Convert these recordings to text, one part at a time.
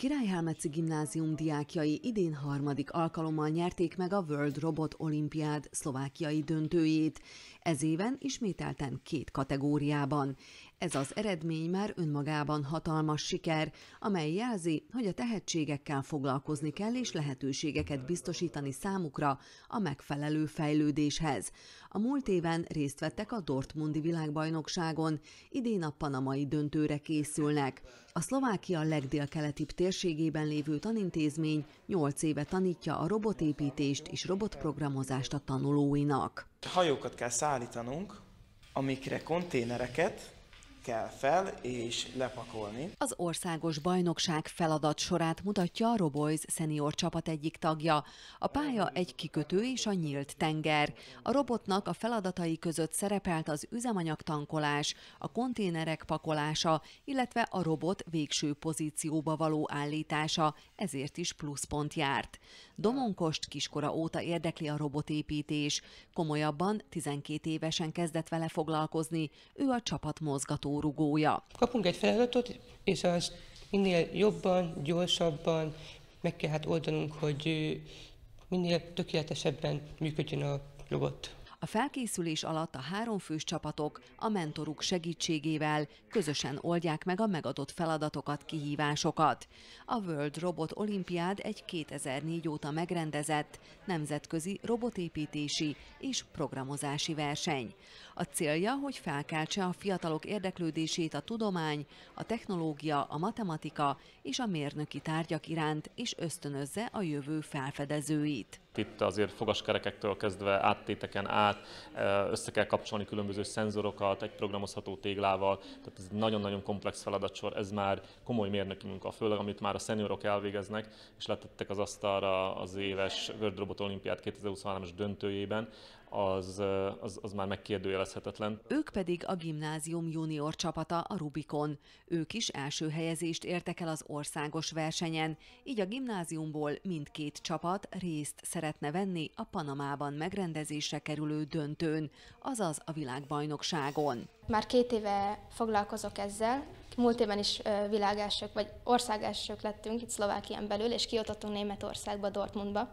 Királyhelmeci Gimnázium diákjai idén harmadik alkalommal nyerték meg a World Robot Olimpiád szlovákiai döntőjét. Ez éven ismételten két kategóriában. Ez az eredmény már önmagában hatalmas siker, amely jelzi, hogy a tehetségekkel foglalkozni kell és lehetőségeket biztosítani számukra a megfelelő fejlődéshez. A múlt éven részt vettek a Dortmundi világbajnokságon, idén a panamai döntőre készülnek. A Szlovákia legdélkeletibb térségében lévő tanintézmény 8 éve tanítja a robotépítést és robotprogramozást a tanulóinak. Hajókat kell szállítanunk, amikre konténereket, kell fel és lepakolni. Az országos bajnokság feladat sorát mutatja a Roboys szenior csapat egyik tagja. A pálya egy kikötő és a nyílt tenger. A robotnak a feladatai között szerepelt az üzemanyag tankolás, a konténerek pakolása, illetve a robot végső pozícióba való állítása, ezért is pluszpont járt. Domonkost kiskora óta érdekli a robotépítés. Komolyabban 12 évesen kezdett vele foglalkozni, ő a csapat mozgató rugója. Kapunk egy feladatot, és az minél jobban, gyorsabban meg kell hát oldanunk, hogy minél tökéletesebben működjön a robot. A felkészülés alatt a háromfős csapatok a mentoruk segítségével közösen oldják meg a megadott feladatokat, kihívásokat. A World Robot Olimpiád egy 2004 óta megrendezett nemzetközi robotépítési és programozási verseny. A célja, hogy felkeltse a fiatalok érdeklődését a tudomány, a technológia, a matematika és a mérnöki tárgyak iránt, és ösztönözze a jövő felfedezőit itt azért fogaskerekektől kezdve áttéteken át, össze kell kapcsolni különböző szenzorokat, egy programozható téglával, tehát ez nagyon-nagyon komplex feladatsor, ez már komoly mérnöki munka, főleg amit már a szeniorok elvégeznek, és letettek az asztalra az éves World Robot Olimpiát 2023-as döntőjében, az, az, az már megkérdőjelezhetetlen. Ők pedig a gimnázium junior csapata a Rubikon. Ők is első helyezést értek el az országos versenyen, így a gimnáziumból mindkét csapat részt szeretne venni a Panamában megrendezésre kerülő döntőn, azaz a világbajnokságon. Már két éve foglalkozok ezzel, múlt évben is világelsők, vagy országelsők lettünk itt Szlovákián belül, és kiotottunk Németországba, Dortmundba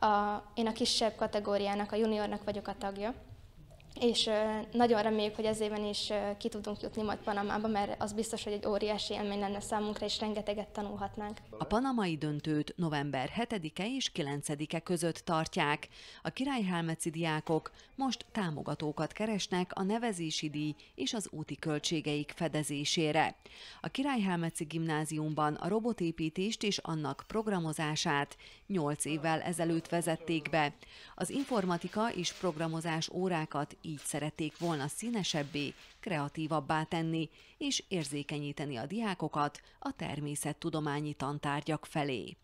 a, én a kisebb kategóriának, a juniornak vagyok a tagja és nagyon reméljük, hogy ez évben is ki tudunk jutni majd Panamába, mert az biztos, hogy egy óriási élmény lenne számunkra, és rengeteget tanulhatnánk. A panamai döntőt november 7-e és 9-e között tartják. A királyhelmeci diákok most támogatókat keresnek a nevezési díj és az úti költségeik fedezésére. A királyhelmeci gimnáziumban a robotépítést és annak programozását 8 évvel ezelőtt vezették be. Az informatika és programozás órákat így szerették volna színesebbé, kreatívabbá tenni és érzékenyíteni a diákokat a természettudományi tantárgyak felé.